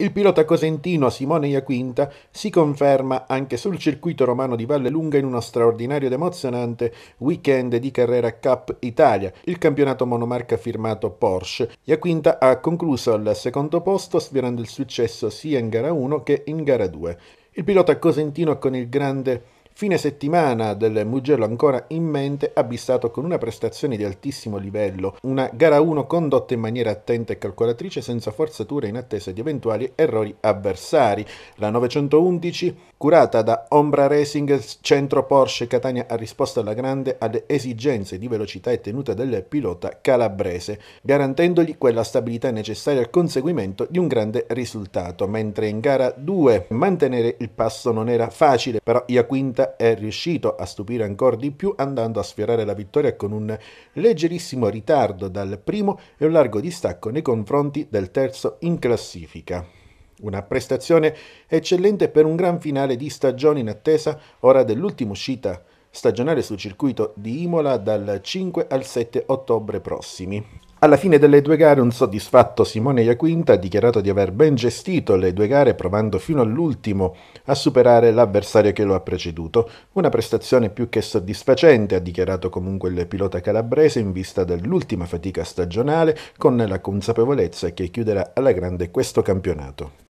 Il pilota cosentino Simone Iaquinta si conferma anche sul circuito romano di Vallelunga in uno straordinario ed emozionante weekend di Carrera Cup Italia, il campionato monomarca firmato Porsche. Iaquinta ha concluso al secondo posto sfiorando il successo sia in gara 1 che in gara 2. Il pilota cosentino con il grande Fine settimana del Mugello ancora in mente, abissato con una prestazione di altissimo livello, una gara 1 condotta in maniera attenta e calcolatrice senza forzature in attesa di eventuali errori avversari. La 911, curata da Ombra Racing Centro Porsche Catania, ha risposto alla grande alle esigenze di velocità e tenuta del pilota calabrese, garantendogli quella stabilità necessaria al conseguimento di un grande risultato, mentre in gara 2 mantenere il passo non era facile, però Iaquinta è riuscito a stupire ancora di più andando a sfiorare la vittoria con un leggerissimo ritardo dal primo e un largo distacco nei confronti del terzo in classifica. Una prestazione eccellente per un gran finale di stagione in attesa ora dell'ultima uscita stagionale sul circuito di Imola dal 5 al 7 ottobre prossimi. Alla fine delle due gare un soddisfatto Simone Iaquinta ha dichiarato di aver ben gestito le due gare provando fino all'ultimo a superare l'avversario che lo ha preceduto. Una prestazione più che soddisfacente ha dichiarato comunque il pilota calabrese in vista dell'ultima fatica stagionale con la consapevolezza che chiuderà alla grande questo campionato.